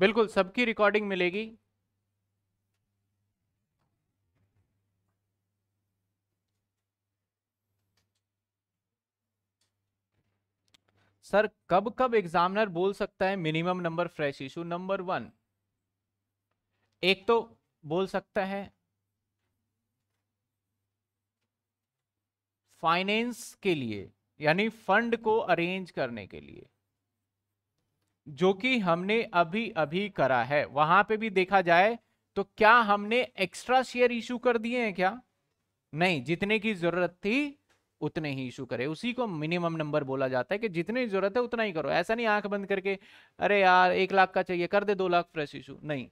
बिल्कुल सबकी रिकॉर्डिंग मिलेगी सर कब कब एग्जामिनर बोल सकता है minimum number fresh issue number one एक तो बोल सकता है फाइनेंस के लिए यानी फंड को अरेंज करने के लिए जो कि हमने अभी अभी करा है वहां पे भी देखा जाए तो क्या हमने एक्स्ट्रा शेयर इशू कर दिए हैं क्या नहीं जितने की जरूरत थी उतने ही इशू करे उसी को मिनिमम नंबर बोला जाता है कि जितने की जरूरत है उतना ही करो ऐसा नहीं आंख बंद करके अरे यार एक लाख का चाहिए कर दे दो लाख फ्रेश इशू नहीं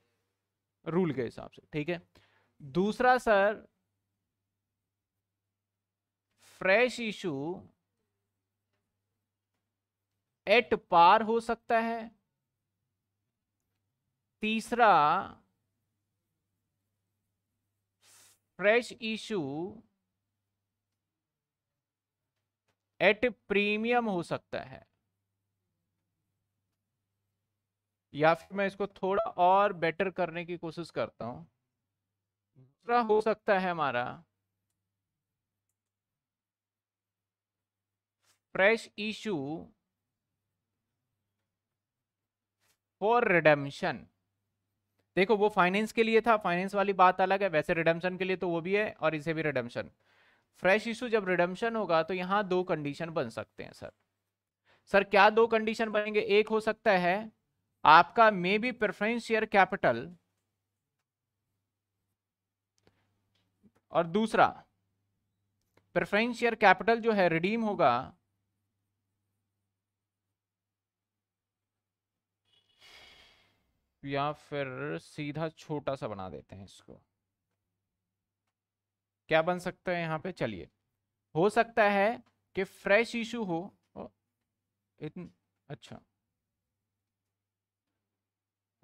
रूल के हिसाब से ठीक है दूसरा sir fresh issue at par हो सकता है तीसरा फ्रेश इशू एट प्रीमियम हो सकता है या फिर मैं इसको थोड़ा और बेटर करने की कोशिश करता हूं दूसरा हो सकता है हमारा फ्रेश इशू फॉर रिडेम्पशन देखो वो फाइनेंस के लिए था फाइनेंस वाली बात अलग है वैसे रिडम्शन के लिए तो वो भी है और इसे भी रिडम्शन फ्रेश इशू जब रिडम्शन होगा तो यहां दो कंडीशन बन सकते हैं सर सर क्या दो कंडीशन बनेंगे एक हो सकता है आपका maybe preference share capital और दूसरा प्रेफरेंस शेयर कैपिटल जो है रिडीम होगा या फिर सीधा छोटा सा बना देते हैं इसको क्या बन सकता है यहाँ पे चलिए हो सकता है कि फ्रेश इशू हो इतन अच्छा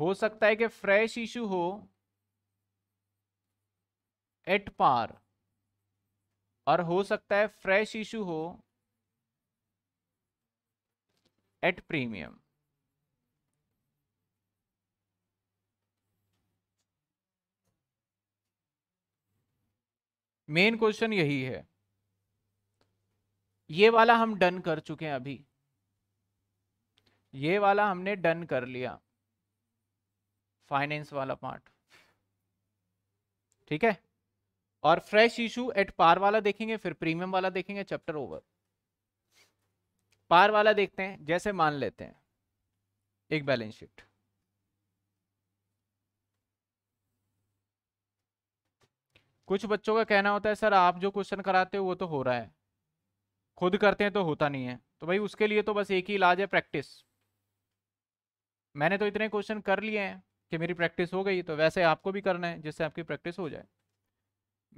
हो सकता है कि फ्रेश इशू हो एट पार और हो सकता है फ्रेश इशू हो एट प्रीमियम मेन क्वेश्चन यही है ये वाला हम डन कर चुके हैं अभी ये वाला हमने डन कर लिया फाइनेंस वाला पार्ट ठीक है और फ्रेश इशू एट पार वाला देखेंगे फिर प्रीमियम वाला देखेंगे चैप्टर ओवर पार वाला देखते हैं जैसे मान लेते हैं एक बैलेंस शीट कुछ बच्चों का कहना होता है सर आप जो क्वेश्चन कराते हो वो तो हो रहा है खुद करते हैं तो होता नहीं है तो भाई उसके लिए तो बस एक ही इलाज है प्रैक्टिस मैंने तो इतने क्वेश्चन कर लिए हैं कि मेरी प्रैक्टिस हो गई तो वैसे आपको भी करना है जिससे आपकी प्रैक्टिस हो जाए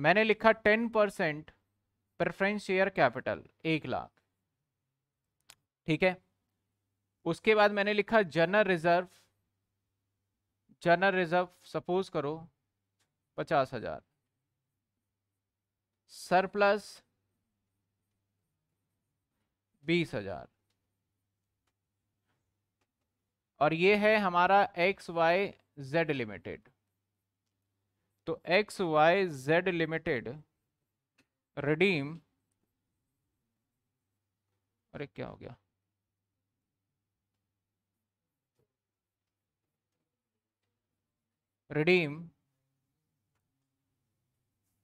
मैंने लिखा ten percent preference share capital एक लाख ठीक है उसके बाद मैंने लिखा general reserve general reserve suppose करो पचास हजार सरप्लस बीस हजार और ये है हमारा एक्स वाई जेड लिमिटेड तो X Y Z limited redeem अरे क्या हो गया redeem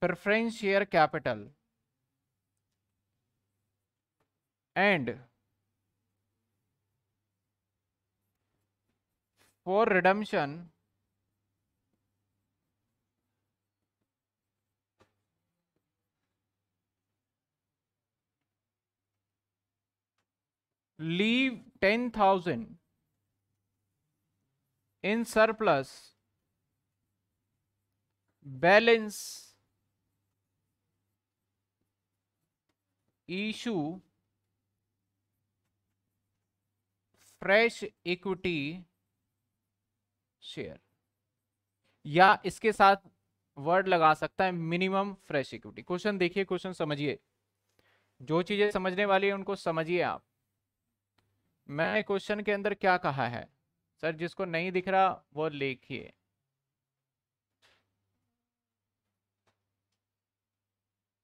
preference share capital and for redemption leave 10000 in surplus balance issue fresh equity share या इसके साथ वर्ड लगा सकता है मिनिमम फ्रेश इक्विटी क्वेश्चन देखिए क्वेश्चन समझिए जो चीजें समझने वाली है उनको समझिए आप मैंने क्वेश्चन के अंदर क्या कहा है सर जिसको नहीं दिख रहा वो लिखिए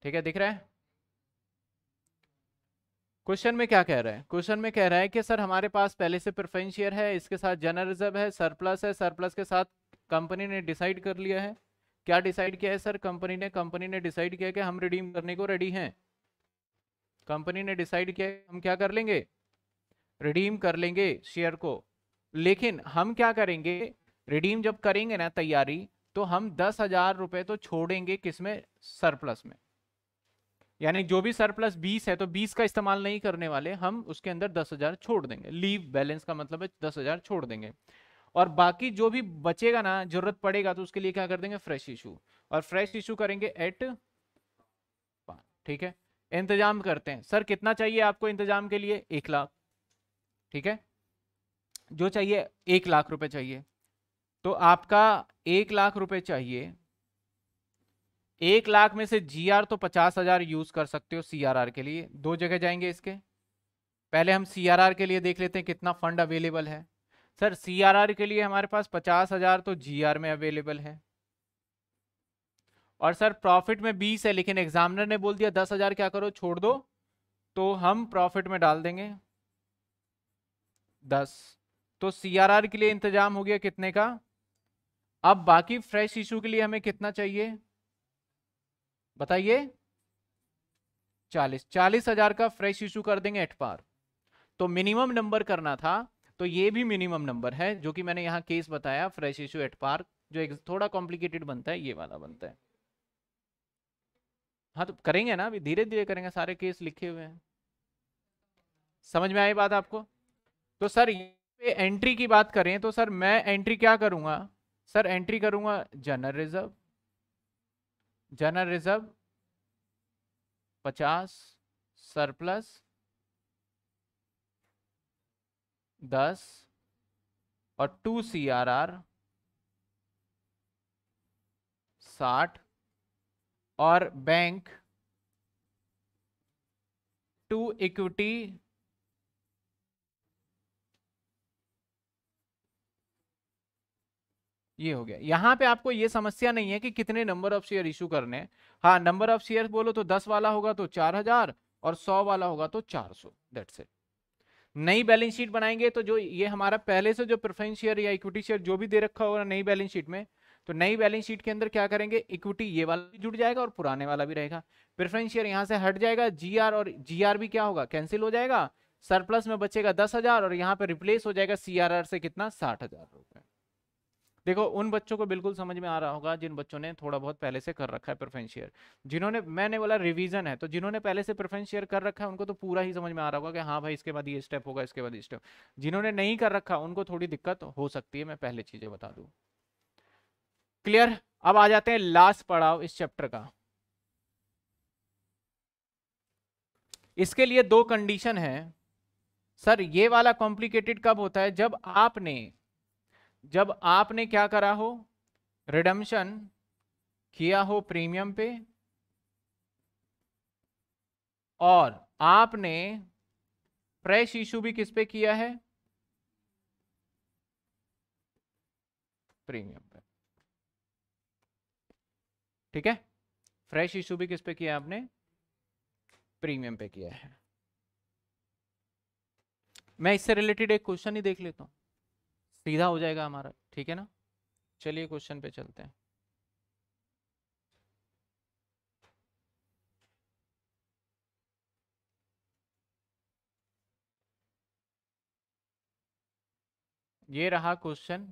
ठीक है दिख रहा है क्वेश्चन में क्या कह रहा है क्वेश्चन में कह रहा है कि सर हमारे पास पहले से प्रिफरेंस शेयर है इसके साथ जनरल रिजर्व है सरप्लस है सरप्लस के साथ कंपनी ने डिसाइड कर लिया है क्या डिसाइड किया है सर कंपनी ने कंपनी ने डिसाइड किया कि हम रिडीम करने को रेडी हैं कंपनी ने डिसाइड किया हम क्या कर लेंगे रिडीम कर लेंगे शेयर को लेकिन हम क्या करेंगे रिडीम जब करेंगे ना तैयारी तो हम दस हजार रुपये तो छोड़ेंगे किसमें सरप्लस में यानी जो भी सरप्लस 20 है तो 20 का इस्तेमाल नहीं करने वाले हम उसके अंदर दस हजार छोड़ देंगे लीव बैलेंस का मतलब है दस हजार छोड़ देंगे और बाकी जो भी बचेगा ना जरूरत पड़ेगा तो उसके लिए क्या कर देंगे फ्रेश इशू और फ्रेश इशू करेंगे एट ठीक है इंतजाम करते हैं सर कितना चाहिए आपको इंतजाम के लिए एक लाख ठीक है जो चाहिए एक लाख रुपए चाहिए तो आपका एक लाख रुपए चाहिए एक लाख में से जी तो पचास हजार यूज कर सकते हो सी के लिए दो जगह जाएंगे इसके पहले हम सी के लिए देख लेते हैं कितना फंड अवेलेबल है सर सी के लिए हमारे पास पचास हजार तो जी में अवेलेबल है और सर प्रॉफिट में बीस है लेकिन एग्जामिनर ने बोल दिया दस हजार क्या करो छोड़ दो तो हम प्रॉफिट में डाल देंगे दस तो सी के लिए इंतजाम हो गया कितने का अब बाकी फ्रेश इशू के लिए हमें कितना चाहिए बताइए चालीस चालीस हजार का फ्रेश इशू कर देंगे एट पार तो मिनिमम नंबर करना था तो ये भी मिनिमम नंबर है जो कि मैंने यहां केस बताया फ्रेश इशू एट पार जो एक थोड़ा कॉम्प्लिकेटेड बनता है ये वाला बनता है हाँ तो करेंगे ना अभी धीरे धीरे करेंगे सारे केस लिखे हुए हैं समझ में आई बात आपको तो सर ये एंट्री की बात करें तो सर मैं एंट्री क्या करूंगा सर एंट्री करूंगा जनरल रिजर्व जनरल रिजर्व पचास सरप्लस दस और टू सी आर आर साठ और बैंक टू इक्विटी ये हो गया यहाँ पे आपको ये समस्या नहीं है कि कितने नंबर ऑफ शेयर इशू करने हाँ नंबर ऑफ शेयर बोलो तो दस वाला होगा तो चार हजार और सौ वाला होगा तो चार सौ दैट्स इट नई बैलेंस शीट बनाएंगे तो जो ये हमारा पहले से जो प्रेफरेंस शेयर या इक्विटी शेयर जो भी दे रखा होगा नई बैलेंस शीट में तो नई बैलेंस शीट के अंदर क्या करेंगे इक्विटी ये वाला भी जुड़ जाएगा और पुराने वाला भी रहेगा प्रेफरेंस शेयर यहाँ से हट जाएगा जी और जी भी क्या होगा कैंसिल हो जाएगा सरप्लस में बचेगा दस हजार और यहाँ पे रिप्लेस हो जाएगा सीआरआर से कितना साठ हजार रुपये देखो उन बच्चों को बिल्कुल समझ में आ रहा होगा जिन बच्चों ने थोड़ा बहुत पहले से कर रखा है प्रेफरेंस शेयर जिन्होंने मैंने बोला रिवीजन है तो जिन्होंने पहले से प्रेफरेंस शेयर कर रखा है उनको तो पूरा ही समझ में आ रहा होगा कि हाँ भाई इसके बाद ये स्टेप होगा इसके बाद ये स्टेप जिन्होंने नहीं कर रखा उनको थोड़ी दिक्कत हो सकती है मैं पहले चीजें बता दू क्लियर अब आ जाते हैं लास्ट पड़ाव इस चैप्टर का इसके लिए दो कंडीशन है सर ये वाला कॉम्प्लिकेटेड कब होता है जब आपने जब आपने क्या करा हो रिडम्शन किया हो प्रीमियम पे और आपने फ्रेश इशू भी किस पे किया है प्रीमियम पे ठीक है फ्रेश इशू भी किस पे किया आपने प्रीमियम पे किया है मैं इससे रिलेटेड एक क्वेश्चन ही देख लेता हूं सीधा हो जाएगा हमारा ठीक है ना चलिए क्वेश्चन पे चलते हैं ये रहा क्वेश्चन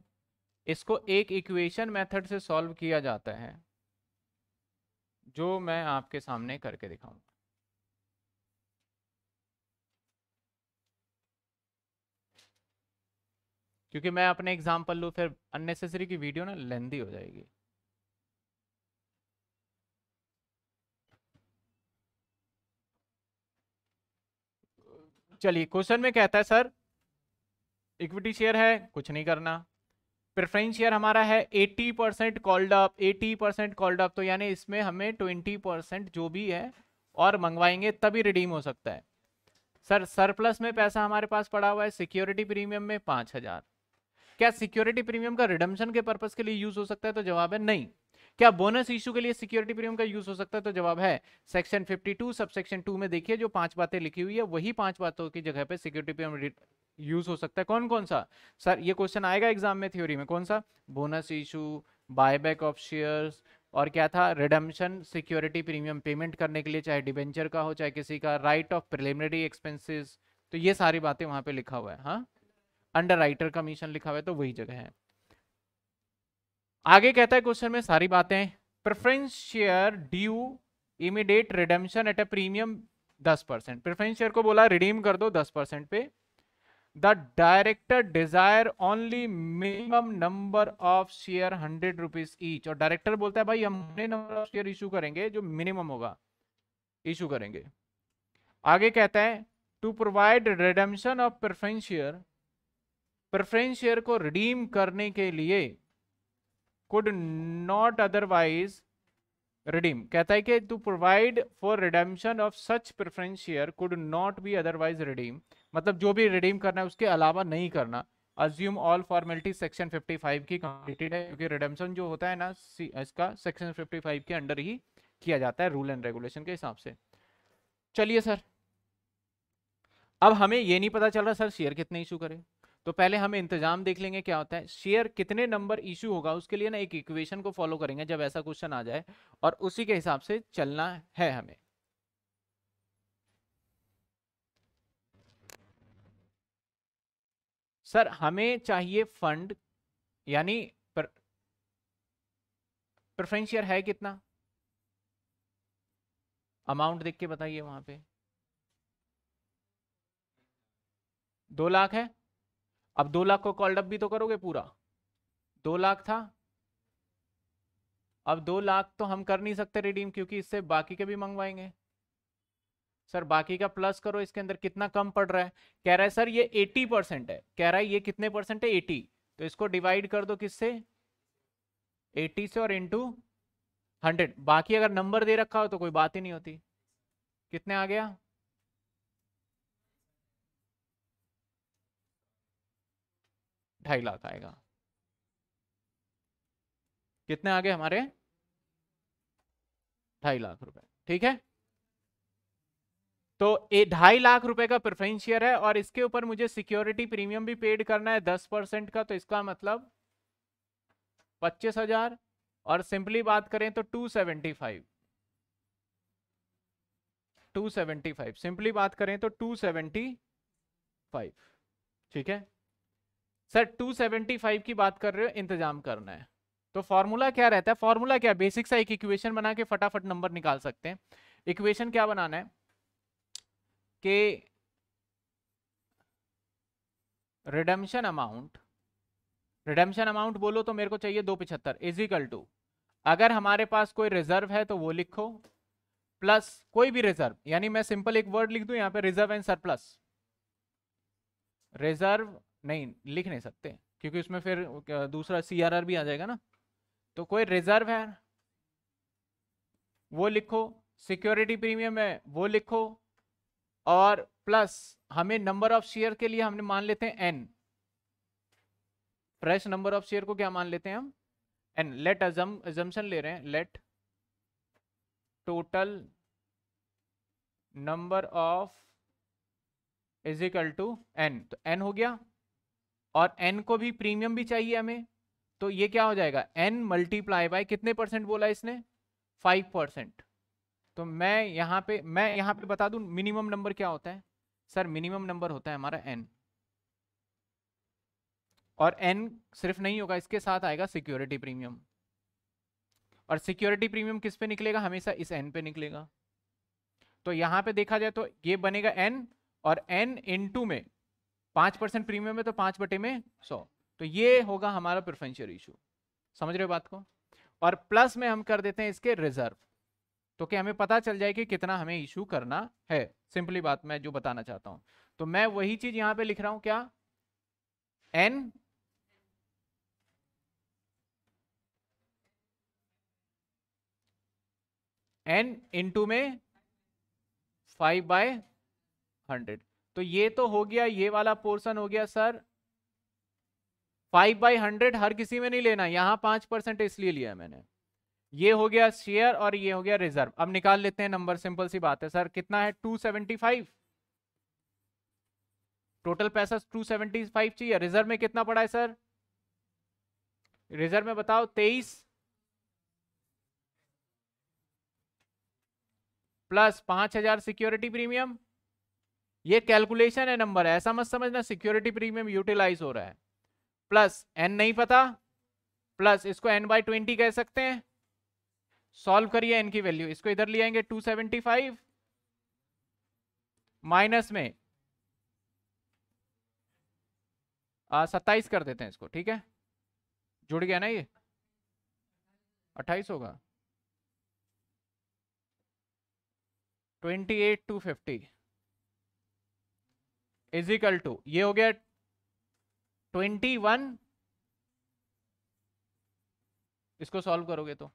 इसको एक इक्वेशन मेथड से सॉल्व किया जाता है जो मैं आपके सामने करके दिखाऊंगा क्योंकि मैं अपने एग्जाम्पल लूँ फिर अननेसेसरी की वीडियो ना लेंदी हो जाएगी चलिए क्वेश्चन में कहता है सर इक्विटी शेयर है कुछ नहीं करना प्रेफरेंस शेयर हमारा है 80 percent called up 80 percent called up तो यानी इसमें हमें 20 परसेंट जो भी है और मंगवाएंगे तभी रिडीम हो सकता है सर सरप्लस में पैसा हमारे पास पड़ा हुआ है सिक्योरिटी प्रीमियम में पाँच हज़ार क्या सिक्योरिटी प्रीमियम का रिडम्शन के पर्पज के लिए यूज हो सकता है तो जवाब है नहीं क्या बोनस इशू के लिए सिक्योरिटी प्रीमियम का यूज हो सकता है तो जवाब है सेक्शन 52 सब सेक्शन 2 में देखिए जो पांच बातें लिखी हुई है वही पांच बातों की जगह पे सिक्योरिटी प्रीमियम यूज हो सकता है कौन कौन सा सर ये क्वेश्चन आएगा एग्जाम में थ्योरी में कौन सा bonus issue buyback of shares और क्या था रिडम्शन सिक्योरिटी प्रीमियम पेमेंट करने के लिए चाहे डिवेंचर का हो चाहे किसी का राइट ऑफ प्रिलिमिनरी एक्सपेंसिस तो ये सारी बातें वहां पे लिखा हुआ है हाँ अंडर राइटर कमीशन लिखा हुआ है तो वही जगह है आगे कहता है क्वेश्चन में सारी बातें preference share due immediate redemption at a premium दस परसेंट प्रेफरेंस शेयर को बोला रिडीम कर दो दस परसेंट पे the director desire only minimum number of share hundred rupees each और डायरेक्टर बोलता है भाई हमने नंबर ऑफ शेयर इशू करेंगे जो मिनिमम होगा इशू करेंगे आगे कहता है to provide redemption of preference share preference share को रिडीम करने के लिए कुड नॉट अदरवाइज रिडीम कहता है कि to provide for redemption of such preference share could not be otherwise redeem मतलब जो भी रिडीम करना है उसके अलावा नहीं करना अज्यूम ऑल फॉर्मेलिटी सेक्शन 55 की कंप्लीटेड है क्योंकि रिडेम्पशन जो होता है ना इसका सेक्शन 55 के अंडर ही किया जाता है रूल एंड रेगुलेशन के हिसाब से चलिए सर अब हमें ये नहीं पता चल रहा सर शेयर कितने इशू करें तो पहले हम इंतजाम देख लेंगे क्या होता है शेयर कितने नंबर इश्यू होगा उसके लिए ना एक इक्वेशन को फॉलो करेंगे जब ऐसा क्वेश्चन आ जाए और उसी के हिसाब से चलना है हमें सर हमें चाहिए फंड यानी प्रेफरेंशियर शेयर है कितना अमाउंट देख के बताइए वहां पे दो लाख है अब दो लाख को कॉल्ड अप भी तो करोगे पूरा दो लाख था अब दो लाख तो हम कर नहीं सकते रिडीम क्योंकि इससे बाकी के भी मंगवाएंगे सर बाकी का प्लस करो इसके अंदर कितना कम पड़ रहा है कह रहा है सर ये 80 परसेंट है कह रहा है ये कितने परसेंट है 80 तो इसको डिवाइड कर दो किससे 80 से और इंटू हंड्रेड बाकी अगर नंबर दे रखा हो तो कोई बात ही नहीं होती कितने आ गया ढाई लाख आएगा कितने आ गए हमारे ढाई लाख रुपए ठीक है तो ये ढाई लाख रुपए का प्रेफरेंस शेयर है और इसके ऊपर मुझे सिक्योरिटी प्रीमियम भी पेड करना है दस परसेंट का तो इसका मतलब पच्चीस हजार और सिंपली बात करें तो two seventy five two seventy five simply बात करें तो टू सेवेंटी फाइव ठीक है सर 275 की बात कर रहे हो इंतजाम करना है तो फॉर्मूला क्या रहता है फॉर्मूला क्या बेसिक सा एक इक्वेशन बना के फटाफट नंबर निकाल सकते हैं इक्वेशन क्या बनाना है कि रिडम्शन अमाउंट रिडम्शन अमाउंट बोलो तो मेरे को चाहिए दो पिछहत्तर इजिकल टू अगर हमारे पास कोई रिजर्व है तो वो लिखो प्लस कोई भी रिजर्व यानी मैं सिंपल एक वर्ड लिख दू यहां पे रिजर्व एंड सरप्लस रिजर्व नहीं लिख नहीं सकते क्योंकि उसमें फिर दूसरा सी आर आर भी आ जाएगा ना तो कोई रिजर्व है वो लिखो सिक्योरिटी प्रीमियम है वो लिखो और प्लस हमें नंबर ऑफ शेयर के लिए हमने मान लेते हैं N fresh number of share को क्या मान लेते हैं हम एन लेट एजम्पन ले रहे हैं let total number of equal to N तो एन हो गया और एन को भी प्रीमियम भी चाहिए हमें तो ये क्या हो जाएगा एन मल्टीप्लाई बाय कितने परसेंट बोला इसने फाइव परसेंट तो मैं यहाँ पे मैं यहाँ पे बता दूँ मिनिमम नंबर क्या होता है सर मिनिमम नंबर होता है हमारा एन और एन सिर्फ नहीं होगा इसके साथ आएगा सिक्योरिटी प्रीमियम और सिक्योरिटी प्रीमियम किस पे निकलेगा हमेशा इस एन पे निकलेगा तो यहाँ पे देखा जाए तो ये बनेगा एन और एन इन में पांच परसेंट प्रीमियम है तो पांच बटे में सौ तो ये होगा हमारा प्रेफरेंशियल इशू समझ रहे हो बात को और प्लस में हम कर देते हैं इसके रिजर्व तो कि हमें पता चल जाए कि कितना हमें इशू करना है सिंपली बात मैं जो बताना चाहता हूं तो मैं वही चीज यहां पे लिख रहा हूं क्या एन एन इंटू में फाइव बाय हंड्रेड तो ये तो हो गया ये वाला पोर्सन हो गया सर फाइव बाई हंड्रेड हर किसी में नहीं लेना यहाँ पांच परसेंट इसलिए लिया मैंने ये हो गया शेयर और ये हो गया रिजर्व अब निकाल लेते हैं नंबर सिंपल सी बात है सर कितना है टू सेवेंटी फाइव टोटल पैसा टू सेवेंटी फाइव चाहिए रिजर्व में कितना पड़ा है सर रिजर्व में बताओ तेईस प्लस पांच हजार सिक्योरिटी प्रीमियम ये कैलकुलेशन है नंबर है ऐसा मत समझना सिक्योरिटी प्रीमियम यूटिलाइज हो रहा है प्लस एन नहीं पता प्लस इसको एन बाई ट्वेंटी कह सकते हैं सॉल्व करिए एन की वैल्यू इसको इधर ले आएंगे टू सेवेंटी फाइव माइनस में सत्ताईस कर देते हैं इसको ठीक है जुड़ गया ना ये अट्ठाईस होगा twenty eight two fifty equal to ये हो गया ट्वेंटी वन इसको सॉल्व करोगे तो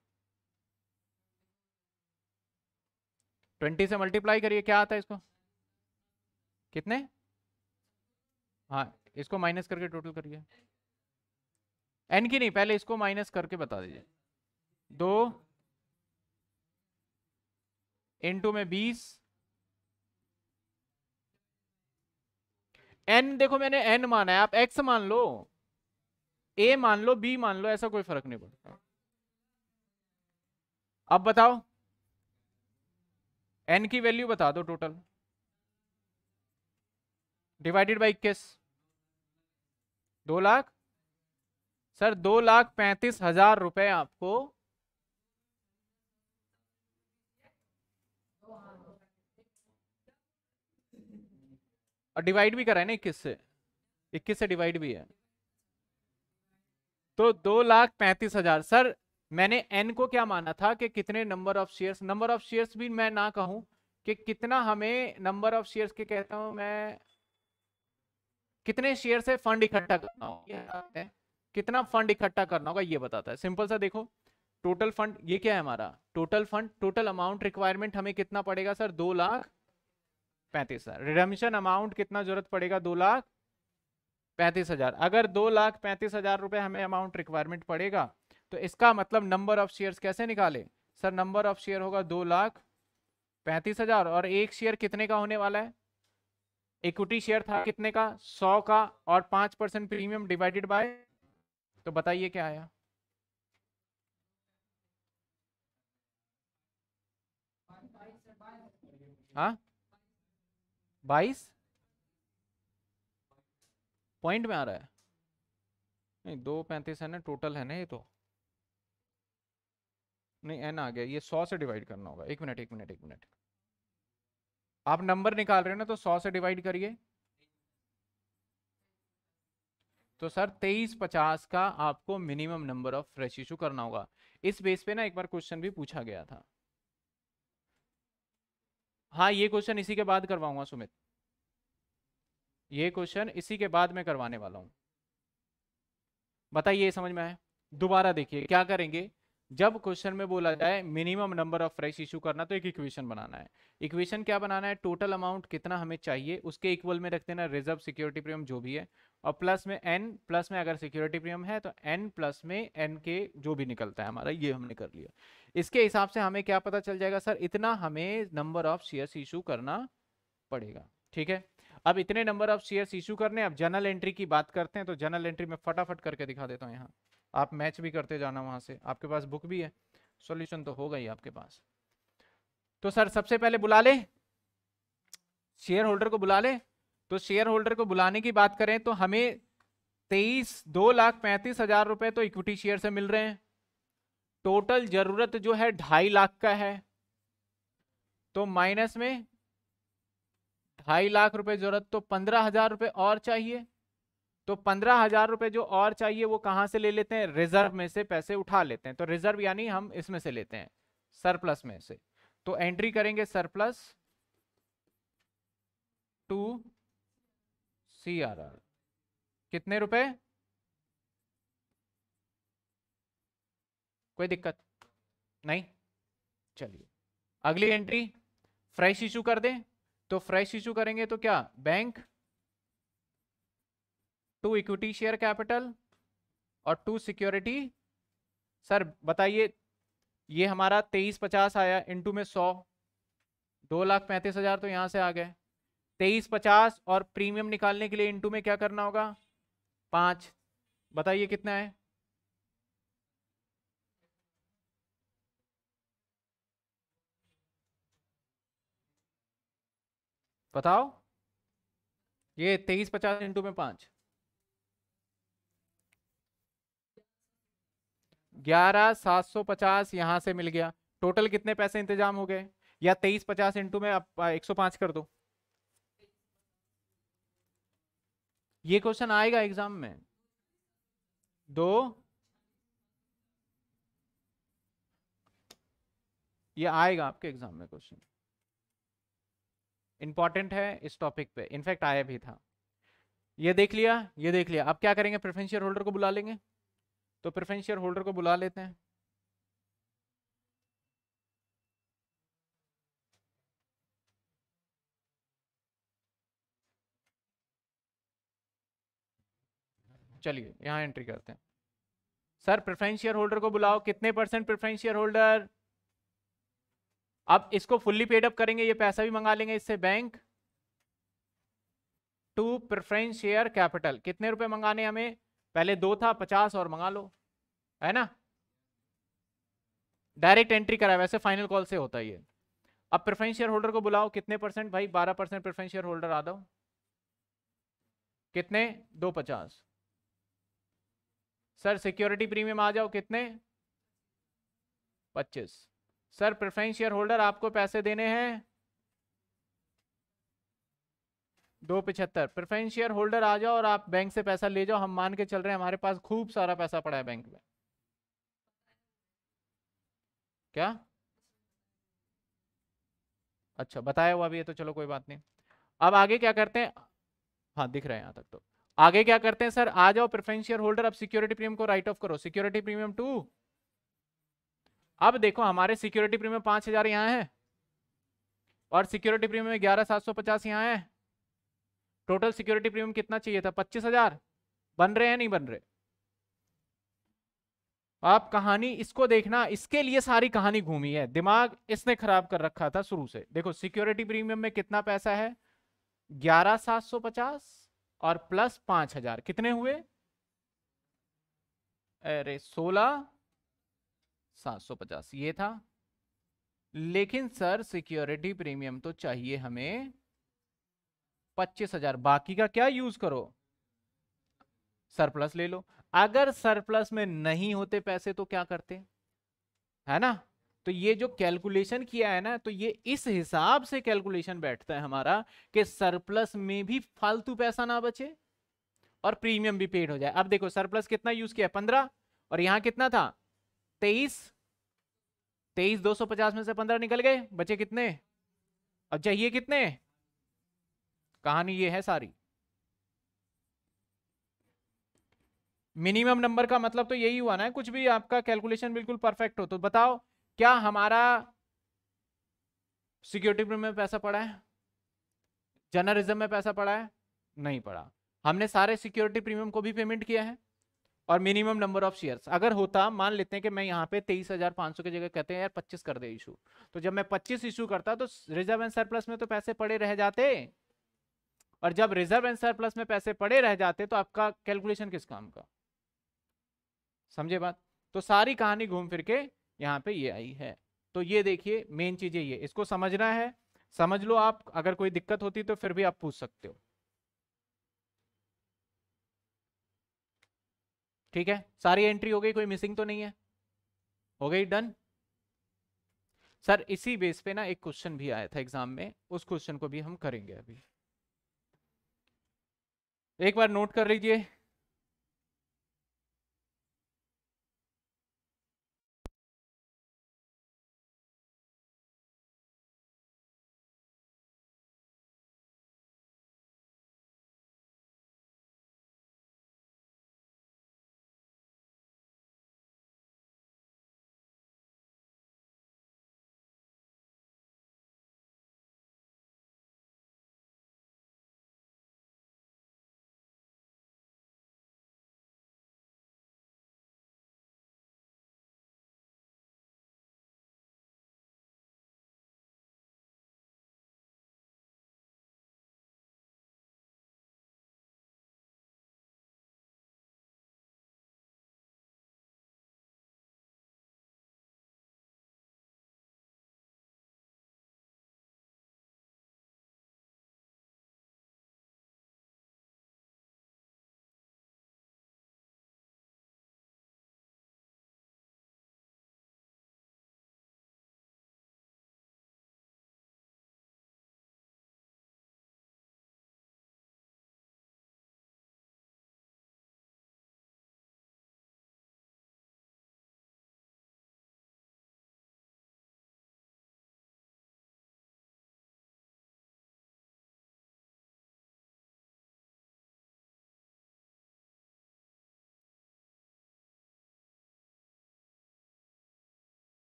ट्वेंटी से मल्टीप्लाई करिए क्या आता है इसको कितने हाँ इसको माइनस करके टोटल करिए एन की नहीं पहले इसको माइनस करके बता दीजिए दो इंटू में बीस एन देखो मैंने एन माना है आप एक्स मान लो ए मान लो बी मान लो ऐसा कोई फर्क नहीं पड़ता अब बताओ एन की वैल्यू बता दो टोटल डिवाइडेड बाई इक्कीस दो लाख सर दो लाख पैंतीस हजार रुपए आपको और डिवाइड भी करा है ना इक्कीस से इक्कीस से डिवाइड भी है तो दो लाख पैंतीस हजार सर मैंने एन को क्या माना था कि कितने number of shares number of shares भी मैं ना कहूं कि कितना हमें नंबर ऑफ शेयर्स के कहता हूं मैं कितने शेयर से फंड इकट्ठा करना होगा कितना फंड इकट्ठा करना होगा ये बताता है सिंपल सा देखो टोटल फंड ये क्या है हमारा total fund total amount requirement हमें कितना पड़ेगा सर दो लाख पैंतीस हजार रिडम्शन अमाउंट कितना जरूरत पड़ेगा दो लाख पैंतीस हजार अगर दो लाख पैंतीस हजार रुपए हमें अमाउंट रिक्वायरमेंट पड़ेगा तो इसका मतलब नंबर ऑफ शेयर्स कैसे निकाले सर नंबर ऑफ शेयर होगा दो लाख पैंतीस हजार और एक शेयर कितने का होने वाला है इक्विटी शेयर था कितने का सौ का और पांच परसेंट प्रीमियम डिवाइडेड बाय तो बताइए क्या आया हाँ बाईस पॉइंट में आ रहा है नहीं दो पैंतीस है ना टोटल है ना ये तो नहीं एन आ गया ये सौ से डिवाइड करना होगा एक मिनट एक मिनट एक मिनट आप नंबर निकाल रहे हो ना तो सौ से डिवाइड करिए तो सर तेईस पचास का आपको minimum number of fresh issue करना होगा इस बेस पे ना एक बार क्वेश्चन भी पूछा गया था हाँ ये क्वेश्चन इसी के बाद करवाऊंगा सुमित ये क्वेश्चन इसी के बाद मैं करवाने वाला हूं बताइए समझ में आए दोबारा देखिए क्या करेंगे जब क्वेश्चन में बोला जाए minimum number of fresh issue करना तो एक इक्वेशन बनाना है इक्वेशन क्या बनाना है टोटल अमाउंट कितना हमें चाहिए उसके इक्वल में रख देना रिजर्व सिक्योरिटी प्रीमियम जो भी है और प्लस में एन प्लस में अगर सिक्योरिटी प्रीमियम है तो एन प्लस में एन के जो भी निकलता है हमारा ये हमने कर लिया इसके हिसाब से हमें क्या पता चल जाएगा सर इतना हमें नंबर ऑफ शेयर्स इशू करना पड़ेगा ठीक है अब इतने नंबर ऑफ शेयर्स इशू करने अब जनरल एंट्री की बात करते हैं तो जनरल एंट्री में फटाफट करके दिखा देता हूँ यहाँ आप मैच भी करते जाना वहाँ से आपके पास बुक भी है सॉल्यूशन तो होगा ही आपके पास तो सर सबसे पहले बुला ले शेयर होल्डर को बुला ले तो शेयर होल्डर को बुलाने की बात करें तो हमें तेईस दो लाख पैंतीस हजार रुपये तो इक्विटी शेयर से मिल रहे हैं टोटल जरूरत जो है ढाई लाख का है तो माइनस में ढाई लाख रुपए जरूरत तो पंद्रह हजार रुपये और चाहिए तो पंद्रह हजार रुपए जो और चाहिए वो कहां से ले लेते हैं रिजर्व में से पैसे उठा लेते हैं तो रिजर्व यानी हम इसमें से लेते हैं सरप्लस में से तो एंट्री करेंगे surplus to C R R कितने रुपए कोई दिक्कत नहीं चलिए अगली एंट्री फ्रेश इशू कर दें तो फ्रेश इशू करेंगे तो क्या bank to equity share capital और टू सिक्योरिटी सर बताइए ये हमारा तेईस पचास आया इंटू में सौ दो लाख पैंतीस हज़ार तो यहाँ से आ गए तेईस पचास और प्रीमियम निकालने के लिए इंटू में क्या करना होगा पाँच बताइए कितना है बताओ ये तेईस पचास इंटू में पाँच ग्यारह सात सौ पचास यहाँ से मिल गया टोटल कितने पैसे इंतजाम हो गए या तेईस पचास इंटू में आप एक सौ पांच कर दो ये क्वेश्चन आएगा एग्जाम में दो ये आएगा आपके एग्जाम में क्वेश्चन इंपॉर्टेंट है इस टॉपिक पे इनफैक्ट आया भी था ये देख लिया ये देख लिया अब क्या करेंगे प्रेफरेंस शेयर होल्डर को बुला लेंगे तो प्रेफरेंस शेयर होल्डर को बुला लेते हैं चलिए यहां एंट्री करते हैं सर प्रेफरेंस शेयर होल्डर को बुलाओ कितने परसेंट प्रेफरेंस शेयर होल्डर अब इसको फुल्ली पेड अप करेंगे ये पैसा भी मंगा लेंगे इससे bank to preference share capital कितने रुपए मंगाने हमें पहले दो था पचास और मंगा लो है ना डायरेक्ट एंट्री करा वैसे फाइनल कॉल से होता ही है अब प्रेफरेंस शेयर होल्डर को बुलाओ कितने परसेंट भाई बारह परसेंट प्रेफरेंस शेयर होल्डर आ दो कितने दो पचास सर सिक्योरिटी प्रीमियम आ जाओ कितने पच्चीस सर प्रेफरेंस शेयर होल्डर आपको पैसे देने हैं दो पिछहत्तर प्रेफरेंस शेयर होल्डर आ जाओ और आप बैंक से पैसा ले जाओ हम मान के चल रहे हैं हमारे पास खूब सारा पैसा पड़ा है बैंक में क्या अच्छा बताया हुआ भी है तो चलो कोई बात नहीं अब आगे क्या करते हैं हाँ दिख रहे हैं यहां तक तो आगे क्या करते हैं सर आ जाओ प्रेफरेंस शेयर होल्डर अब सिक्योरिटी प्रीमियम को राइट ऑफ करो सिक्योरिटी प्रीमियम टू अब देखो हमारे सिक्योरिटी प्रीमियम पांच हजार यहाँ है और सिक्योरिटी प्रीमियम ग्यारह सात सौ पचास यहाँ है टोटल सिक्योरिटी प्रीमियम कितना चाहिए था पच्चीस हजार बन रहे हैं नहीं बन रहे आप कहानी इसको देखना इसके लिए सारी कहानी घूमी है दिमाग इसने खराब कर रखा था शुरू से देखो सिक्योरिटी प्रीमियम में कितना पैसा है ग्यारह सात सौ पचास और प्लस पांच हजार कितने हुए अरे सोलह सात सौ पचास ये था लेकिन सर सिक्योरिटी प्रीमियम तो चाहिए हमें पच्चीस हजार बाकी का क्या यूज करो सरप्लस ले लो अगर सरप्लस में नहीं होते पैसे तो क्या करते है ना तो ये जो कैलकुलेशन किया है ना तो ये इस हिसाब से कैलकुलेशन बैठता है हमारा कि सरप्लस में भी फालतू पैसा ना बचे और प्रीमियम भी पेड हो जाए अब देखो सरप्लस कितना यूज किया पंद्रह और यहां कितना था तेईस तेईस दो सौ पचास में से पंद्रह निकल गए बचे कितने अब चाहिए कितने कहानी ये है सारी मिनिमम नंबर का मतलब तो यही हुआ ना कुछ भी आपका कैलकुलेशन बिल्कुल परफेक्ट हो तो बताओ क्या हमारा सिक्योरिटी में पैसा पड़ा है जर्नलिज्म में पैसा पड़ा है नहीं पड़ा हमने सारे सिक्योरिटी प्रीमियम को भी पेमेंट किया है और मिनिमम नंबर ऑफ शेयर्स अगर होता मान लेते हैं कि मैं यहाँ पे तेईस हजार पांच सौ की जगह कहते हैं यार पच्चीस कर दे इशू तो जब मैं पच्चीस इशू करता तो रिजर्व एंड सरप्लस में तो पैसे पड़े रह जाते और जब रिजर्व एंड सरप्लस में पैसे पड़े रह जाते तो आपका कैलकुलेशन किस काम का समझे बात तो सारी कहानी घूम फिर के यहाँ पे ये आई है तो ये देखिए मेन चीज ये इसको समझना है समझ लो आप अगर कोई दिक्कत होती तो फिर भी आप पूछ सकते हो ठीक है सारी एंट्री हो गई कोई मिसिंग तो नहीं है हो गई डन सर इसी बेस पे ना एक क्वेश्चन भी आया था एग्जाम में उस क्वेश्चन को भी हम करेंगे अभी एक बार नोट कर लीजिए